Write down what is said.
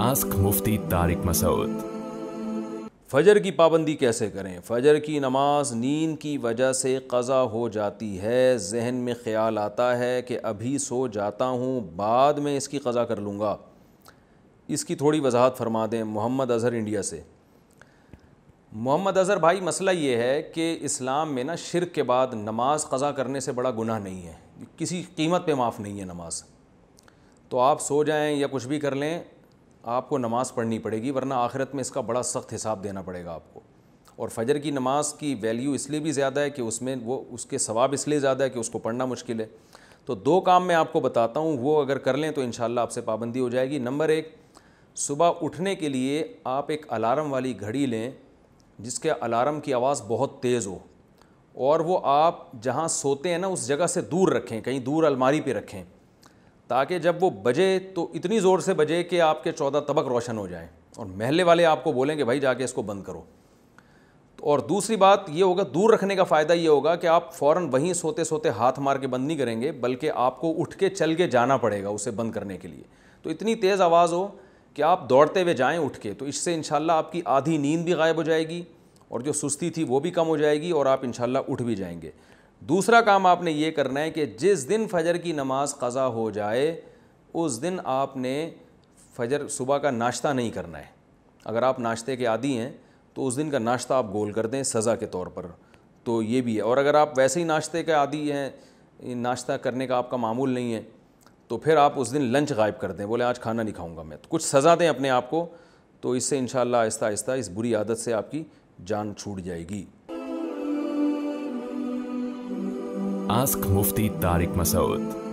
Ask मुफ्ती तारिक मसूद फजर की पाबंदी कैसे करें फजर की नमाज नींद की वजह से कज़ा हो जाती है जहन में ख्याल आता है कि अभी सो जाता हूँ बाद में इसकी कज़ा कर लूँगा इसकी थोड़ी वजाहत फरमा दें मोहम्मद अज़हर इंडिया से मोहम्मद अज़हर भाई मसला ये है कि इस्लाम में ना शिरक के बाद नमाज कज़ा करने से बड़ा गुनाह नहीं है किसी कीमत पे माफ़ नहीं है नमाज तो आप सो जाएं या कुछ भी कर लें आपको नमाज़ पढ़नी पड़ेगी वरना आखिरत में इसका बड़ा सख्त हिसाब देना पड़ेगा आपको और फजर की नमाज की वैल्यू इसलिए भी ज़्यादा है कि उसमें वो उसके सवाब इसलिए ज़्यादा है कि उसको पढ़ना मुश्किल है तो दो काम मैं आपको बताता हूँ वो अगर कर लें तो इन शाला आपसे पाबंदी हो जाएगी नंबर एक सुबह उठने के लिए आप एक अलार्म वाली घड़ी लें जिसके अलार्म की आवाज़ बहुत तेज़ हो और वो आप जहाँ सोते हैं ना उस जगह से दूर रखें कहीं दूर अलमारी पर रखें ताकि जब वो बजे तो इतनी ज़ोर से बजे कि आपके चौदह तबक रोशन हो जाए और महल्ले वाले आपको बोलेंगे भाई जाके इसको बंद करो तो और दूसरी बात ये होगा दूर रखने का फ़ायदा ये होगा कि आप फ़ौर वहीं सोते सोते हाथ मार के बंद नहीं करेंगे बल्कि आपको उठ के चल के जाना पड़ेगा उसे बंद करने के लिए तो इतनी तेज़ आवाज़ हो कि आप दौड़ते हुए जाएँ उठ के तो इससे इन आपकी आधी नींद भी गायब हो जाएगी और जो सुस्ती थी वो भी कम हो जाएगी और आप इन उठ भी जाएंगे दूसरा काम आपने ये करना है कि जिस दिन फजर की नमाज कज़ा हो जाए उस दिन आपने फजर सुबह का नाश्ता नहीं करना है अगर आप नाश्ते के आदि हैं तो उस दिन का नाश्ता आप गोल कर दें सज़ा के तौर पर तो ये भी है और अगर आप वैसे ही नाश्ते के आदि हैं नाश्ता करने का आपका मामूल नहीं है तो फिर आप उस दिन लंच गायब कर दें बोले आज खाना नहीं खाऊँगा मैं तो कुछ सज़ा दें अपने आप को तो इससे इन आहिस्ता आहिस्ता इस बुरी आदत से आपकी जान छूट जाएगी Ask Mufti Tariq Masood.